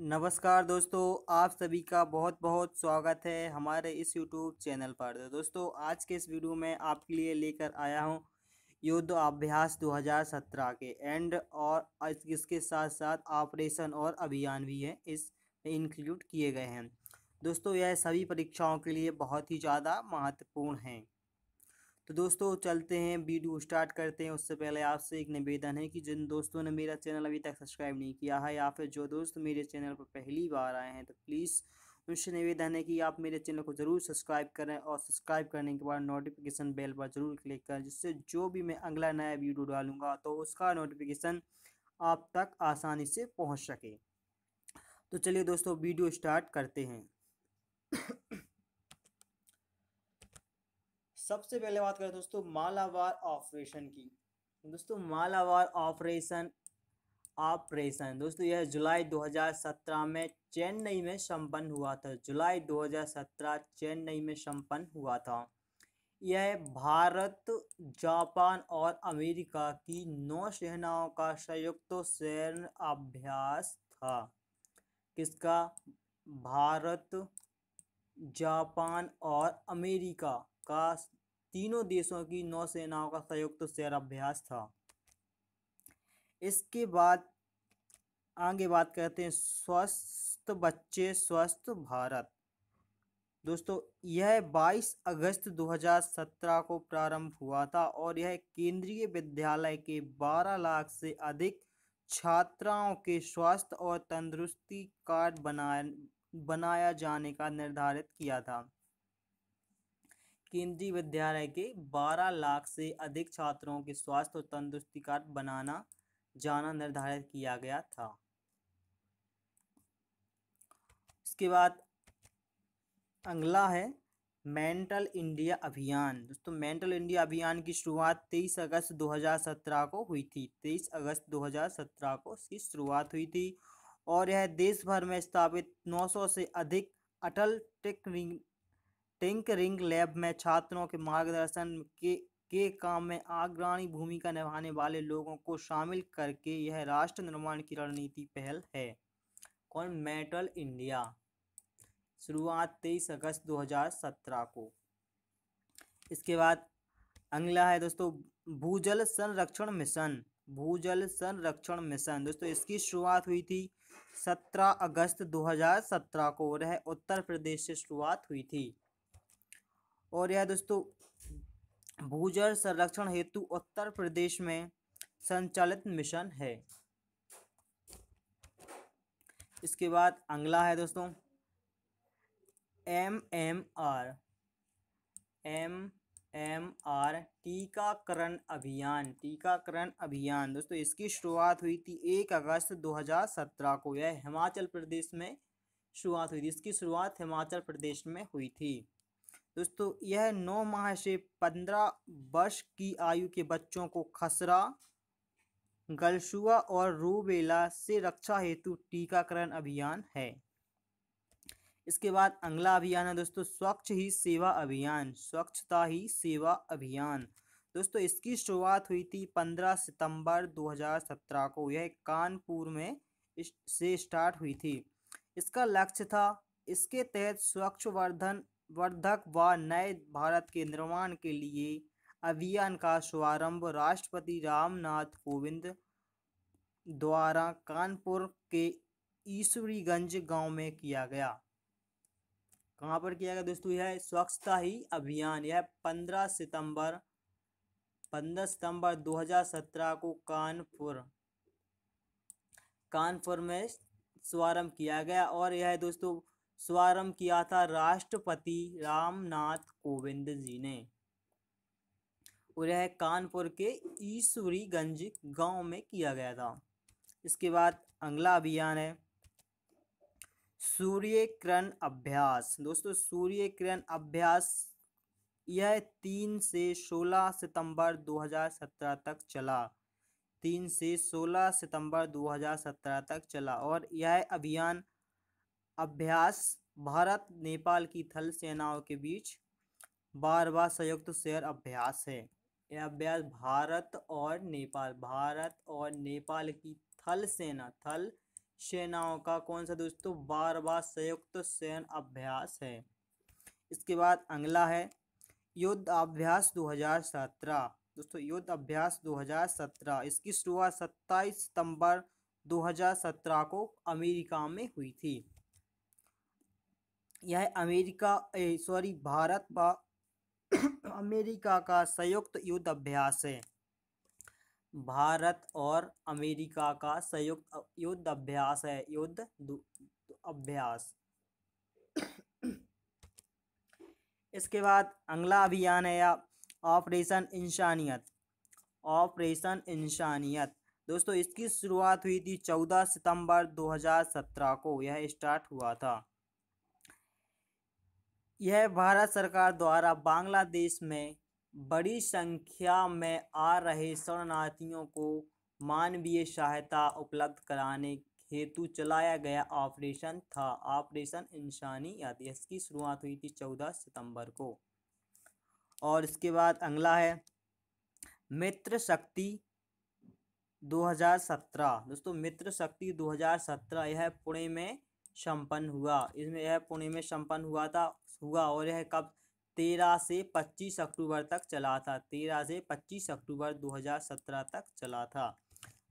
नमस्कार दोस्तों आप सभी का बहुत बहुत स्वागत है हमारे इस यूट्यूब चैनल पर तो दोस्तों आज के इस वीडियो में आपके लिए लेकर आया हूं युद्ध अभ्यास 2017 के एंड और इसके साथ साथ ऑपरेशन और अभियान भी है इस इंक्लूड किए गए हैं दोस्तों यह सभी परीक्षाओं के लिए बहुत ही ज़्यादा महत्वपूर्ण हैं तो दोस्तों चलते हैं वीडियो स्टार्ट करते हैं उससे पहले आपसे एक निवेदन है कि जिन दोस्तों ने मेरा चैनल अभी तक सब्सक्राइब नहीं किया है या फिर जो दोस्त मेरे चैनल पर पहली बार आए हैं तो प्लीज़ उनसे निवेदन है कि आप मेरे चैनल को ज़रूर सब्सक्राइब करें और सब्सक्राइब करने के बाद नोटिफिकेशन बेल पर ज़रूर क्लिक करें जिससे जो भी मैं अगला नया वीडियो डालूँगा तो उसका नोटिफिकेशन आप तक आसानी से पहुँच सके तो चलिए दोस्तों वीडियो स्टार्ट करते हैं सबसे पहले बात करें दोस्तों मालावार ऑपरेशन की दोस्तों मालावार ऑपरेशन ऑपरेशन दोस्तों यह जुलाई 2017 में चेन्नई में संपन्न हुआ था जुलाई 2017 चेन्नई में संपन्न हुआ था यह भारत जापान और अमेरिका की नौसेनाओं का संयुक्त सैन्य अभ्यास था किसका भारत जापान और अमेरिका का तीनों देशों की नौसेनाओं का संयुक्त तो अभ्यास था इसके बाद आगे बात करते हैं स्वस्थ बच्चे स्वस्थ भारत दोस्तों यह 22 अगस्त 2017 को प्रारंभ हुआ था और यह केंद्रीय विद्यालय के 12 लाख से अधिक छात्राओं के स्वास्थ्य और तंदुरुस्ती कार्ड बनाया बनाया जाने का निर्धारित किया था केंद्रीय विद्यालय के 12 लाख से अधिक छात्रों के स्वास्थ्य और तंदुरुस्ती कार्ड बनाना जाना निर्धारित किया गया था इसके बाद अगला है मेंटल इंडिया अभियान दोस्तों मेंटल इंडिया अभियान की शुरुआत 23 अगस्त 2017 को हुई थी 23 अगस्त 2017 को इसकी शुरुआत हुई थी और यह देश भर में स्थापित 900 से अधिक अटल टेक्निक टिंकरिंग लैब में छात्रों के मार्गदर्शन के के काम में अग्रणी भूमिका निभाने वाले लोगों को शामिल करके यह राष्ट्र निर्माण की रणनीति पहल है कौन मेटल इंडिया शुरुआत तेईस अगस्त 2017 को इसके बाद अगला है दोस्तों भूजल संरक्षण मिशन भूजल संरक्षण मिशन दोस्तों इसकी शुरुआत हुई थी 17 अगस्त 2017 को और उत्तर प्रदेश से शुरुआत हुई थी और यह दोस्तों भूजल संरक्षण हेतु उत्तर प्रदेश में संचालित मिशन है इसके बाद अगला है दोस्तों M M R M M R टीकाकरण अभियान टीकाकरण अभियान दोस्तों इसकी शुरुआत हुई थी एक अगस्त 2017 को यह हिमाचल प्रदेश में शुरुआत हुई थी इसकी शुरुआत हिमाचल प्रदेश में हुई थी दोस्तों यह नौ माह से पंद्रह वर्ष की आयु के बच्चों को खसरा गलशुआ और रूबेला से रक्षा हेतु टीकाकरण अभियान है इसके बाद अगला अभियान है दोस्तों स्वच्छ ही सेवा अभियान स्वच्छता ही सेवा अभियान दोस्तों इसकी शुरुआत हुई थी 15 सितंबर 2017 को यह कानपुर में से स्टार्ट हुई थी इसका लक्ष्य था इसके तहत स्वच्छ वर्धन वर्धक व नए भारत के निर्माण के लिए अभियान का शुभारंभ राष्ट्रपति रामनाथ कोविंद द्वारा कानपुर के ईश्वरीगंज गांव में किया गया कहां पर किया गया दोस्तों यह स्वच्छता ही अभियान यह पंद्रह सितंबर पंद्रह सितंबर 2017 को कानपुर कानपुर में शुभारंभ किया गया और यह दोस्तों शुभारंभ किया था राष्ट्रपति रामनाथ कोविंद जी ने और यह कानपुर के ईश्वरीगंज गांव में किया गया था इसके बाद अगला अभियान है सूर्य किरण अभ्यास दोस्तों सूर्य किरण अभ्यास यह तीन से सोलह सितंबर 2017 तक चला तीन से सोलह सितंबर 2017 तक चला और यह अभियान अभ्यास भारत नेपाल की थल सेनाओं के बीच बार बार संयुक्त शेयर अभ्यास है यह अभ्यास भारत और नेपाल भारत और नेपाल की थल सेना थल सेनाओं का कौन सा दोस्तों बार बार संयुक्त सैन अभ्यास है इसके बाद अगला है युद्ध अभ्यास 2017 दोस्तों युद्ध अभ्यास 2017 इसकी शुरुआत 27 सितंबर 2017 को अमेरिका में हुई थी यह अमेरिका सॉरी भारत व अमेरिका का संयुक्त युद्ध अभ्यास है भारत और अमेरिका का संयुक्त युद्ध अभ्यास है युद्ध अभ्यास इसके बाद अगला अभियान है या ऑपरेशन इंसानियत ऑपरेशन इंसानियत दोस्तों इसकी शुरुआत हुई थी चौदह सितंबर 2017 को यह स्टार्ट हुआ था यह भारत सरकार द्वारा बांग्लादेश में बड़ी संख्या में आ रहे शरणार्थियों को मानवीय सहायता उपलब्ध कराने हेतु चलाया गया ऑपरेशन था ऑपरेशन इंसानी याद इसकी शुरुआत हुई थी चौदह सितंबर को और इसके बाद अगला है मित्र शक्ति 2017 दोस्तों मित्र शक्ति 2017 यह पुणे में संपन्न हुआ इसमें यह पुणे में संपन्न हुआ था हुआ और यह कब तेरह से पच्चीस अक्टूबर तक चला था तेरह से पच्चीस अक्टूबर दो हज़ार सत्रह तक चला था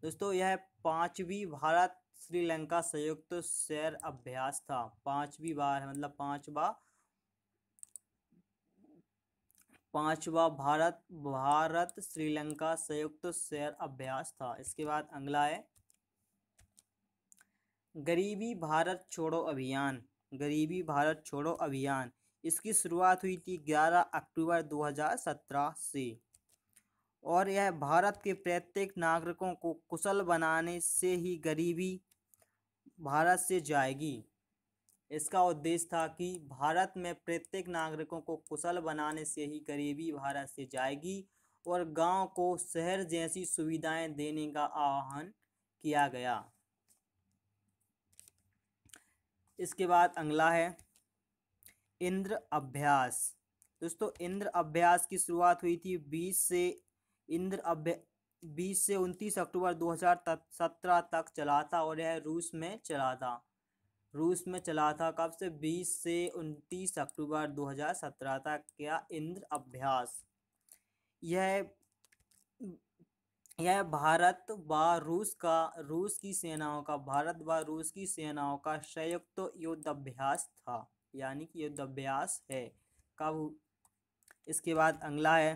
दोस्तों यह पाँचवीं भारत श्रीलंका संयुक्त शैर अभ्यास था पाँचवीं बार मतलब पाँचवा पांचवा भारत भारत श्रीलंका संयुक्त तो शैर अभ्यास था इसके बाद अगला है गरीबी भारत छोड़ो अभियान गरीबी भारत छोड़ो अभियान इसकी शुरुआत हुई थी 11 अक्टूबर 2017 से और यह भारत के प्रत्येक नागरिकों को कुशल बनाने से ही गरीबी भारत से जाएगी इसका उद्देश्य था कि भारत में प्रत्येक नागरिकों को कुशल बनाने से ही गरीबी भारत से जाएगी और गांव को शहर जैसी सुविधाएं देने का आह्वान किया गया इसके बाद अगला है इंद्र अभ्यास दोस्तों इंद्र अभ्यास की शुरुआत हुई थी बीस से इंद्र अभ्य बीस से उनतीस अक्टूबर 2017 तक चला था और यह रूस में चला था रूस में चला था कब से 20 से 29 अक्टूबर 2017 तक क्या इंद्र अभ्यास यह यह भारत व रूस का रूस की सेनाओं का भारत व रूस की सेनाओं का संयुक्त तो युद्धाभ्यास था यानी कि युद्धाभ्यास है कब इसके बाद अगला है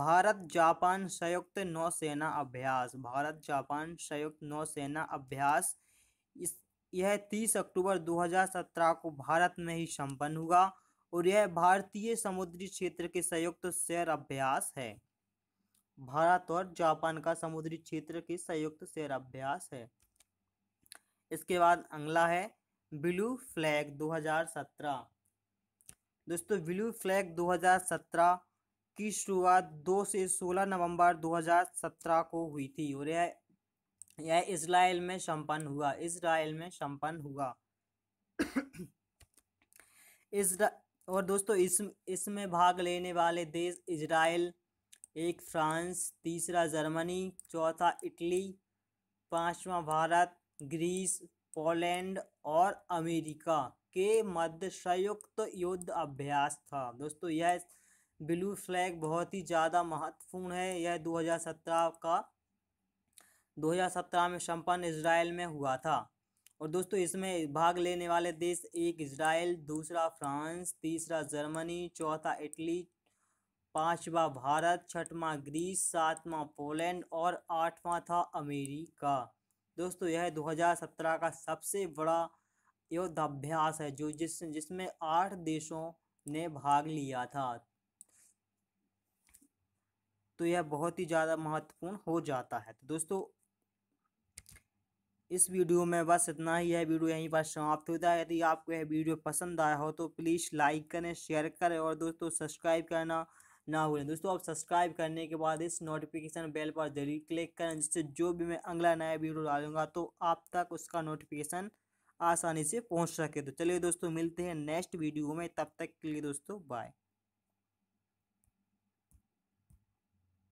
भारत जापान संयुक्त नौसेना अभ्यास भारत जापान संयुक्त नौसेना अभ्यास इस यह 30 अक्टूबर 2017 को भारत में ही संपन्न हुआ और यह भारतीय समुद्री क्षेत्र के संयुक्त तो सैर अभ्यास है भारत और जापान का समुद्री क्षेत्र की संयुक्त अभ्यास है इसके बाद अगला है ब्लू फ्लैग 2017 दोस्तों ब्लू फ्लैग 2017 की शुरुआत 2 से 16 नवंबर 2017 को हुई थी और यह यह इसराइल में संपन्न हुआ इसराइल में संपन्न हुआ इस और दोस्तों इस इसमें भाग लेने वाले देश इसराइल एक फ्रांस तीसरा जर्मनी चौथा इटली पांचवा भारत ग्रीस पोलैंड और अमेरिका के मध्य संयुक्त युद्ध अभ्यास था दोस्तों यह ब्लू फ्लैग बहुत ही ज़्यादा महत्वपूर्ण है यह 2017 का 2017 में संपन्न इसराइल में हुआ था और दोस्तों इसमें भाग लेने वाले देश एक इसराइल दूसरा फ्रांस तीसरा जर्मनी चौथा इटली पांचवा भारत छठवां ग्रीस सातवां पोलैंड और आठवां था अमेरिका दोस्तों यह 2017 का सबसे बड़ा युद्धाभ्यास है जो जिस जिसमें आठ देशों ने भाग लिया था तो यह बहुत ही ज़्यादा महत्वपूर्ण हो जाता है तो दोस्तों इस वीडियो में बस इतना ही यह वीडियो यहीं पर समाप्त होता है यदि आपको यह वीडियो पसंद आया हो तो प्लीज़ लाइक करें शेयर करें और दोस्तों सब्सक्राइब करना ना भूलें दोस्तों आप सब्सक्राइब करने के बाद इस नोटिफिकेशन बेल पर जरूर क्लिक करें जिससे जो भी मैं अगला नया वीडियो डालूंगा तो आप तक उसका नोटिफिकेशन आसानी से पहुंच सके तो चलिए दोस्तों मिलते हैं नेक्स्ट वीडियो में तब तक के लिए दोस्तों बाय